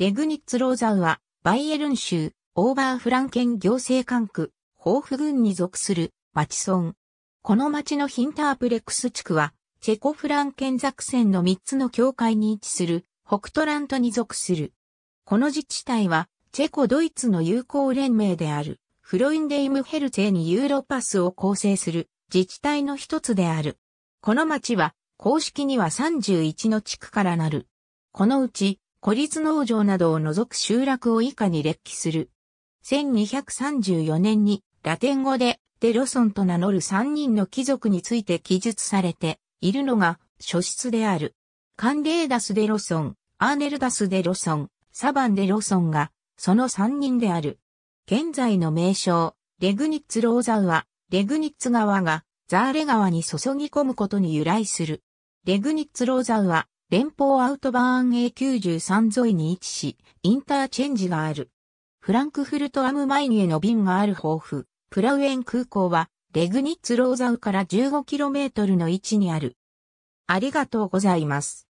レグニッツ・ローザウは、バイエルン州、オーバーフランケン行政管区、ホーフ郡に属する、町村。この町のヒンタープレックス地区は、チェコフランケンザクセンの3つの境界に位置する、北トラントに属する。この自治体は、チェコドイツの友好連盟である、フロインデイムヘルツェにユーロパスを構成する自治体の一つである。この町は、公式には31の地区からなる。このうち、孤立農場などを除く集落を以下に列記する。1234年にラテン語でデロソンと名乗る3人の貴族について記述されているのが書室である。カンデーダス・デロソン、アーネルダス・デロソン、サバン・デロソンがその3人である。現在の名称、レグニッツ・ローザウは、レグニッツ川がザーレ川に注ぎ込むことに由来する。レグニッツ・ローザウは連邦アウトバーン A93 沿いに位置し、インターチェンジがある。フランクフルトアムマインへの便がある豊富、プラウエン空港は、レグニッツローザウから 15km の位置にある。ありがとうございます。